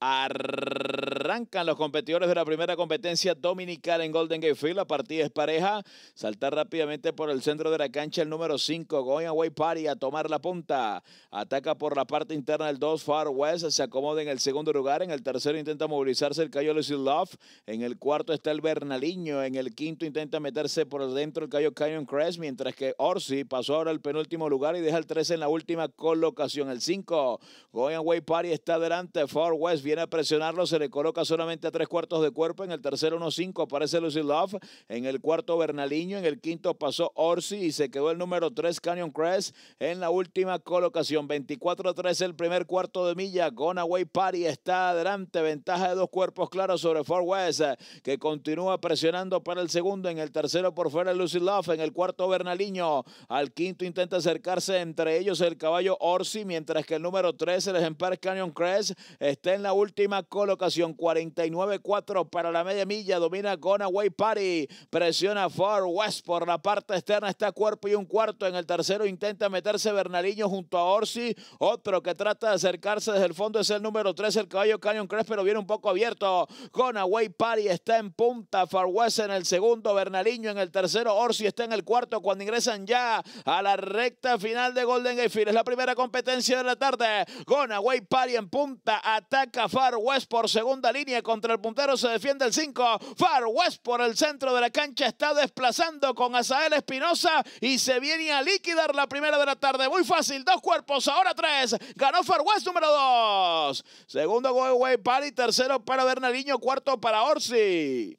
Arr Arrancan los competidores de la primera competencia dominical en Golden Gate Field. La partida es pareja. Saltar rápidamente por el centro de la cancha el número 5, Going Away Party, a tomar la punta. Ataca por la parte interna el 2, Far West. Se acomoda en el segundo lugar. En el tercero intenta movilizarse el Cayo Lucy Love. En el cuarto está el Bernaliño. En el quinto intenta meterse por dentro el Cayo Canyon Crest, mientras que Orsi pasó ahora al penúltimo lugar y deja el 3 en la última colocación. El 5, Going Away Party está adelante. Far West viene a presionarlo. Se le coloca solamente a tres cuartos de cuerpo. En el tercero, unos cinco, aparece Lucy Love. En el cuarto, Bernaliño. En el quinto, pasó Orsi y se quedó el número tres, Canyon Crest, en la última colocación. 24-3 el primer cuarto de milla. Gonaway Party está adelante. Ventaja de dos cuerpos claros sobre Fort West, que continúa presionando para el segundo. En el tercero, por fuera, Lucy Love. En el cuarto, Bernaliño. Al quinto, intenta acercarse entre ellos el caballo Orsi, mientras que el número tres, el ejemplar Canyon Crest, está en la última colocación. 49-4 para la media milla. Domina Gonaway Party. Presiona Far West por la parte externa. Está cuerpo y un cuarto. En el tercero intenta meterse Bernaliño junto a Orsi. Otro que trata de acercarse desde el fondo es el número 3, el caballo Canyon Crest, pero viene un poco abierto. ...Gonaway Party está en punta. Far West en el segundo. Bernaliño en el tercero. Orsi está en el cuarto. Cuando ingresan ya a la recta final de Golden Gate Es la primera competencia de la tarde. ...Gonaway Party en punta. Ataca Far West por segunda línea contra el puntero, se defiende el 5. Far West por el centro de la cancha está desplazando con Azael Espinosa y se viene a liquidar la primera de la tarde. Muy fácil, dos cuerpos, ahora tres. Ganó Far West número 2. Segundo, Go Away Party. Tercero para Bernaliño. Cuarto para Orsi.